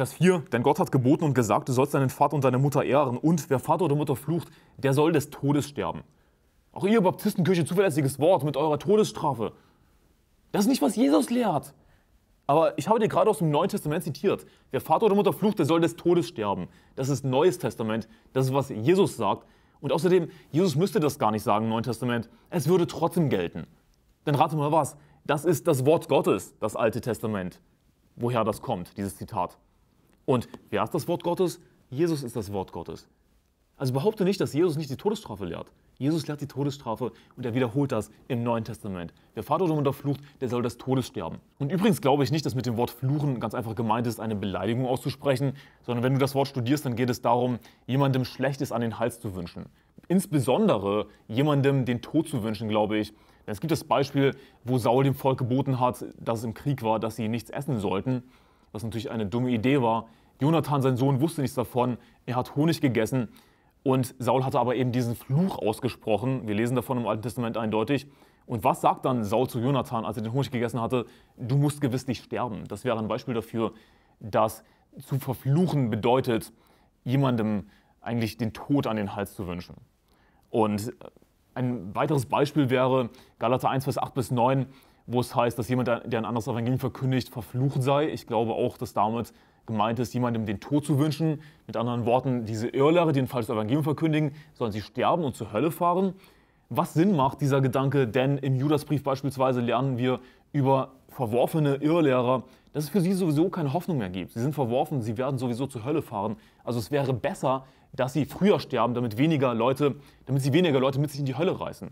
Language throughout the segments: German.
Vers 4, denn Gott hat geboten und gesagt, du sollst deinen Vater und deine Mutter ehren und wer Vater oder Mutter flucht, der soll des Todes sterben. Auch ihr Baptistenkirche, zuverlässiges Wort mit eurer Todesstrafe. Das ist nicht, was Jesus lehrt. Aber ich habe dir gerade aus dem Neuen Testament zitiert. Wer Vater oder Mutter flucht, der soll des Todes sterben. Das ist Neues Testament. Das ist, was Jesus sagt. Und außerdem, Jesus müsste das gar nicht sagen im Neuen Testament. Es würde trotzdem gelten. Denn rate mal was. Das ist das Wort Gottes, das Alte Testament. Woher das kommt, dieses Zitat. Und wer ist das Wort Gottes? Jesus ist das Wort Gottes. Also behaupte nicht, dass Jesus nicht die Todesstrafe lehrt. Jesus lehrt die Todesstrafe und er wiederholt das im Neuen Testament. Wer Vater oder Mutter flucht, der soll des Todes sterben. Und übrigens glaube ich nicht, dass mit dem Wort Fluchen ganz einfach gemeint ist, eine Beleidigung auszusprechen, sondern wenn du das Wort studierst, dann geht es darum, jemandem Schlechtes an den Hals zu wünschen. Insbesondere jemandem den Tod zu wünschen, glaube ich. Denn es gibt das Beispiel, wo Saul dem Volk geboten hat, dass es im Krieg war, dass sie nichts essen sollten, was natürlich eine dumme Idee war, Jonathan, sein Sohn, wusste nichts davon. Er hat Honig gegessen. Und Saul hatte aber eben diesen Fluch ausgesprochen. Wir lesen davon im Alten Testament eindeutig. Und was sagt dann Saul zu Jonathan, als er den Honig gegessen hatte? Du musst gewisslich sterben. Das wäre ein Beispiel dafür, dass zu verfluchen bedeutet, jemandem eigentlich den Tod an den Hals zu wünschen. Und ein weiteres Beispiel wäre Galater 1, Vers 8 bis 9, wo es heißt, dass jemand, der ein anderes Evangelium verkündigt, verflucht sei. Ich glaube auch, dass damit gemeint ist, jemandem den Tod zu wünschen. Mit anderen Worten, diese Irrlehrer, die ein falsches Evangelium verkündigen, sollen sie sterben und zur Hölle fahren. Was Sinn macht dieser Gedanke, denn im Judasbrief beispielsweise lernen wir über verworfene Irrlehrer, dass es für sie sowieso keine Hoffnung mehr gibt. Sie sind verworfen, sie werden sowieso zur Hölle fahren. Also es wäre besser, dass sie früher sterben, damit weniger Leute, damit sie weniger Leute mit sich in die Hölle reißen.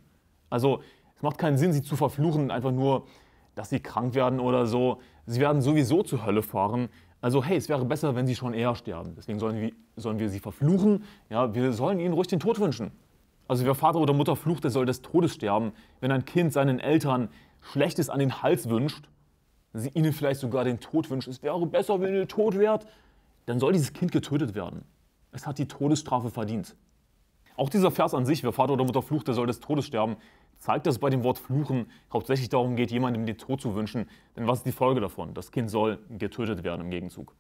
Also es macht keinen Sinn, sie zu verfluchen, einfach nur, dass sie krank werden oder so. Sie werden sowieso zur Hölle fahren. Also hey, es wäre besser, wenn sie schon eher sterben. Deswegen sollen wir, sollen wir sie verfluchen. Ja, wir sollen ihnen ruhig den Tod wünschen. Also wer Vater oder Mutter flucht, der soll des Todes sterben. Wenn ein Kind seinen Eltern Schlechtes an den Hals wünscht, sie ihnen vielleicht sogar den Tod wünscht, es wäre besser, wenn ihr tot wärt, dann soll dieses Kind getötet werden. Es hat die Todesstrafe verdient. Auch dieser Vers an sich, wer Vater oder Mutter flucht, der soll des Todes sterben, zeigt, dass es bei dem Wort Fluchen hauptsächlich darum geht, jemandem den Tod zu wünschen. Denn was ist die Folge davon? Das Kind soll getötet werden im Gegenzug.